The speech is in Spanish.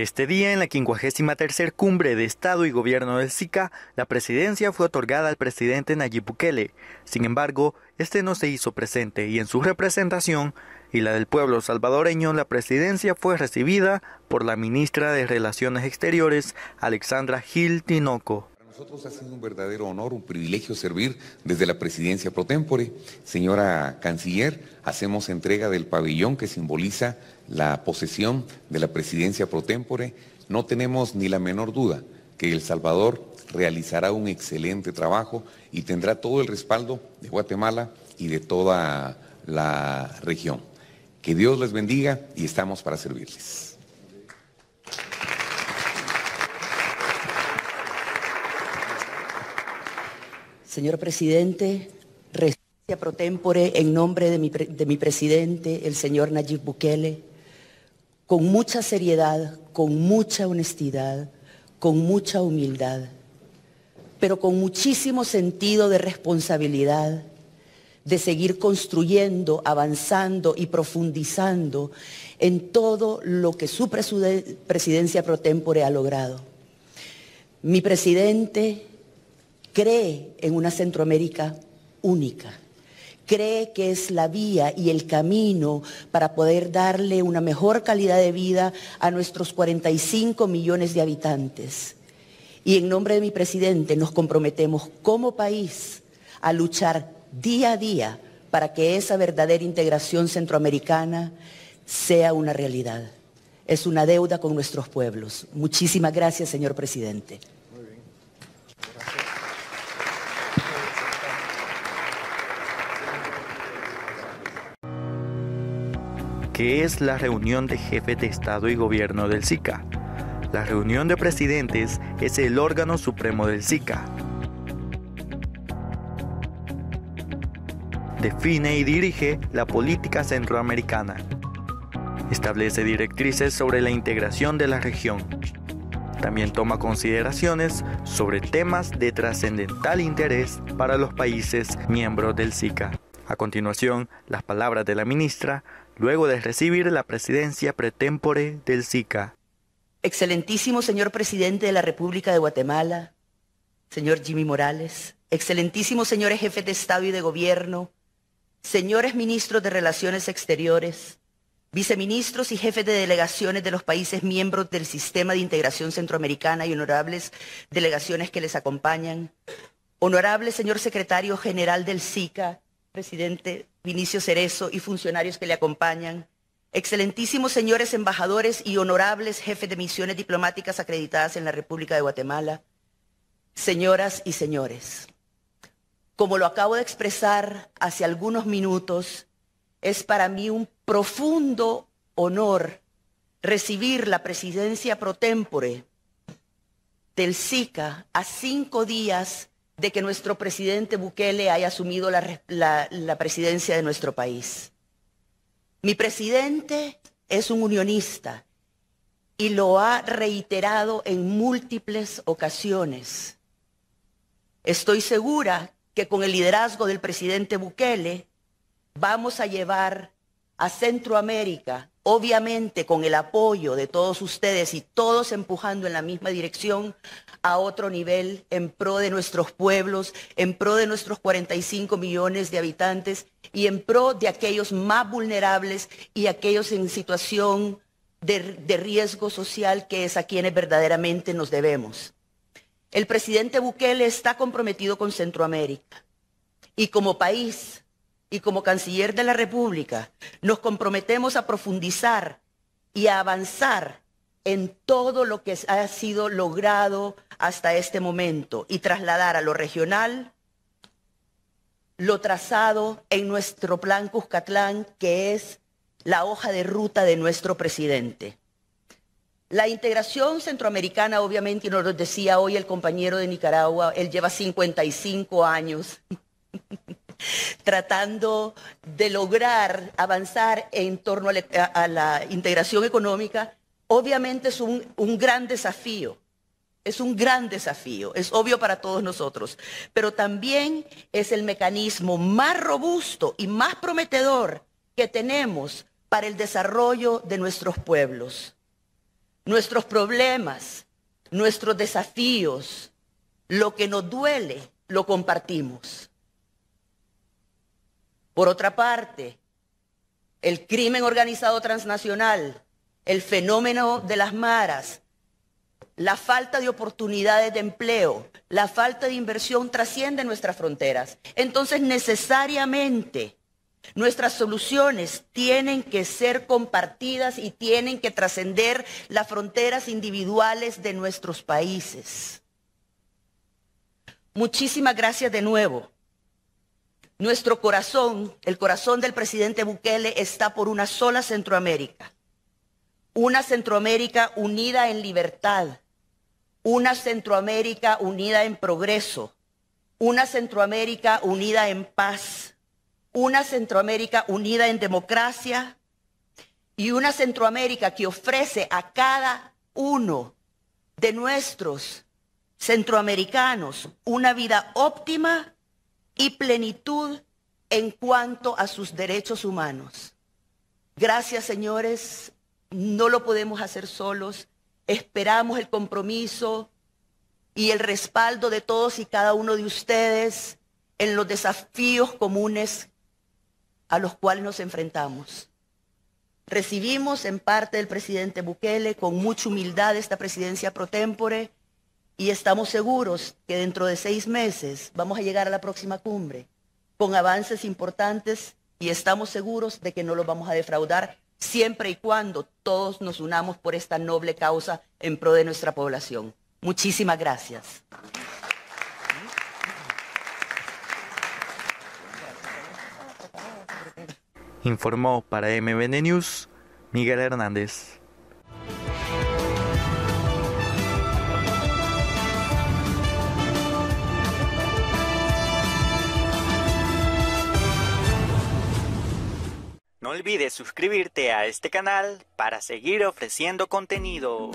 Este día, en la 53 Cumbre de Estado y Gobierno del SICA, la presidencia fue otorgada al presidente Nayib Bukele. Sin embargo, este no se hizo presente y en su representación y la del pueblo salvadoreño, la presidencia fue recibida por la ministra de Relaciones Exteriores, Alexandra Gil Tinoco nosotros ha sido un verdadero honor, un privilegio servir desde la presidencia pro Señora canciller, hacemos entrega del pabellón que simboliza la posesión de la presidencia pro No tenemos ni la menor duda que El Salvador realizará un excelente trabajo y tendrá todo el respaldo de Guatemala y de toda la región. Que Dios les bendiga y estamos para servirles. Señor presidente, residencia pro tempore en nombre de mi, presidente, el señor Nayib Bukele, con mucha seriedad, con mucha honestidad, con mucha humildad, pero con muchísimo sentido de responsabilidad de seguir construyendo, avanzando y profundizando en todo lo que su presidencia pro tempore ha logrado. Mi presidente, cree en una Centroamérica única, cree que es la vía y el camino para poder darle una mejor calidad de vida a nuestros 45 millones de habitantes. Y en nombre de mi presidente nos comprometemos como país a luchar día a día para que esa verdadera integración centroamericana sea una realidad. Es una deuda con nuestros pueblos. Muchísimas gracias, señor presidente. es la reunión de jefes de Estado y Gobierno del SICA. La reunión de presidentes es el órgano supremo del SICA. Define y dirige la política centroamericana. Establece directrices sobre la integración de la región. También toma consideraciones sobre temas de trascendental interés para los países miembros del SICA. A continuación, las palabras de la ministra luego de recibir la presidencia pretémpore del SICA. Excelentísimo señor presidente de la República de Guatemala, señor Jimmy Morales, excelentísimos señores jefes de Estado y de Gobierno, señores ministros de Relaciones Exteriores, viceministros y jefes de delegaciones de los países miembros del Sistema de Integración Centroamericana y honorables delegaciones que les acompañan, honorable señor secretario general del SICA, presidente Vinicio Cerezo y funcionarios que le acompañan, excelentísimos señores embajadores y honorables jefes de misiones diplomáticas acreditadas en la República de Guatemala, señoras y señores. Como lo acabo de expresar hace algunos minutos, es para mí un profundo honor recibir la presidencia pro tempore del SICA a cinco días de que nuestro presidente Bukele haya asumido la, presidencia de nuestro país. Mi presidente es un unionista y lo ha reiterado en múltiples ocasiones. Estoy segura que con el liderazgo del presidente Bukele vamos a llevar a Centroamérica obviamente con el apoyo de todos ustedes y todos empujando en la misma dirección a otro nivel en pro de nuestros pueblos, en pro de nuestros 45 millones de habitantes y en pro de aquellos más vulnerables y aquellos en situación de, riesgo social que es a quienes verdaderamente nos debemos. El presidente Bukele está comprometido con Centroamérica y como país y como canciller de la República nos comprometemos a profundizar y a avanzar en todo lo que ha sido logrado hasta este momento y trasladar a lo regional lo trazado en nuestro plan Cuscatlán, que es la hoja de ruta de nuestro presidente. La integración centroamericana, obviamente, y nos lo decía hoy el compañero de Nicaragua, él lleva 55 años tratando de lograr avanzar en torno a la, integración económica, obviamente es un gran desafío. Es un gran desafío, es obvio para todos nosotros, pero también es el mecanismo más robusto y más prometedor que tenemos para el desarrollo de nuestros pueblos. Nuestros problemas, nuestros desafíos, lo que nos duele, lo compartimos. Por otra parte, el crimen organizado transnacional, el fenómeno de las maras, la falta de oportunidades de empleo, la falta de inversión trasciende nuestras fronteras. Entonces, necesariamente, nuestras soluciones tienen que ser compartidas y tienen que trascender las fronteras individuales de nuestros países. Muchísimas gracias de nuevo. Nuestro corazón, el corazón del presidente Bukele, está por una sola Centroamérica. Una Centroamérica unida en libertad. Una Centroamérica unida en progreso. Una Centroamérica unida en paz. Una Centroamérica unida en democracia. Y una Centroamérica que ofrece a cada uno de nuestros centroamericanos una vida óptima y plenitud en cuanto a sus derechos humanos. Gracias, señores. No lo podemos hacer solos. Esperamos el compromiso y el respaldo de todos y cada uno de ustedes en los desafíos comunes a los cuales nos enfrentamos. Recibimos en parte del presidente Bukele con mucha humildad esta presidencia pro tempore y estamos seguros que dentro de seis meses vamos a llegar a la próxima cumbre con avances importantes y estamos seguros de que no los vamos a defraudar siempre y cuando todos nos unamos por esta noble causa en pro de nuestra población. Muchísimas gracias. Informó para MBN News Miguel Hernández. No olvides suscribirte a este canal para seguir ofreciendo contenido.